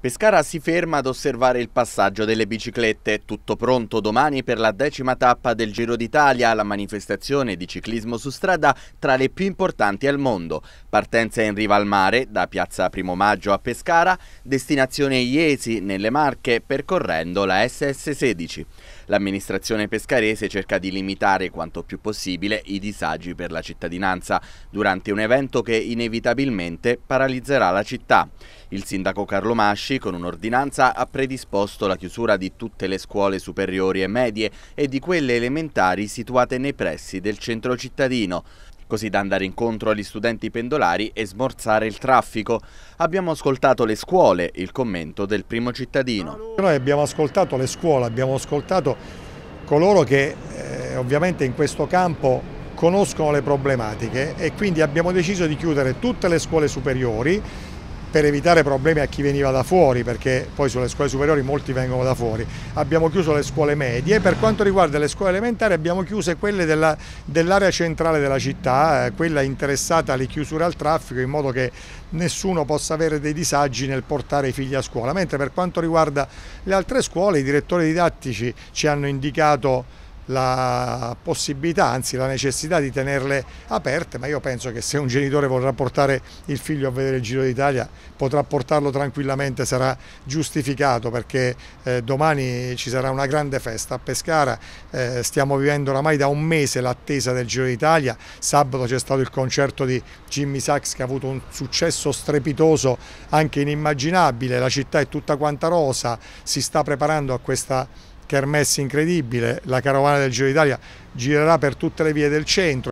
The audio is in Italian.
Pescara si ferma ad osservare il passaggio delle biciclette, tutto pronto domani per la decima tappa del Giro d'Italia, la manifestazione di ciclismo su strada tra le più importanti al mondo. Partenza in riva al mare, da piazza Primo Maggio a Pescara, destinazione Iesi, nelle Marche, percorrendo la SS16. L'amministrazione pescarese cerca di limitare quanto più possibile i disagi per la cittadinanza, durante un evento che inevitabilmente paralizzerà la città. Il sindaco Carlo Masci con un'ordinanza ha predisposto la chiusura di tutte le scuole superiori e medie e di quelle elementari situate nei pressi del centro cittadino così da andare incontro agli studenti pendolari e smorzare il traffico. Abbiamo ascoltato le scuole, il commento del primo cittadino. Noi abbiamo ascoltato le scuole, abbiamo ascoltato coloro che eh, ovviamente in questo campo conoscono le problematiche e quindi abbiamo deciso di chiudere tutte le scuole superiori per evitare problemi a chi veniva da fuori, perché poi sulle scuole superiori molti vengono da fuori. Abbiamo chiuso le scuole medie, per quanto riguarda le scuole elementari abbiamo chiuso quelle dell'area dell centrale della città, eh, quella interessata alle chiusure al traffico, in modo che nessuno possa avere dei disagi nel portare i figli a scuola, mentre per quanto riguarda le altre scuole i direttori didattici ci hanno indicato la possibilità, anzi la necessità di tenerle aperte, ma io penso che se un genitore vorrà portare il figlio a vedere il Giro d'Italia potrà portarlo tranquillamente, sarà giustificato perché eh, domani ci sarà una grande festa a Pescara, eh, stiamo vivendo oramai da un mese l'attesa del Giro d'Italia, sabato c'è stato il concerto di Jimmy Sachs che ha avuto un successo strepitoso, anche inimmaginabile, la città è tutta quanta rosa, si sta preparando a questa kermesse incredibile, la carovana del Giro d'Italia girerà per tutte le vie del centro.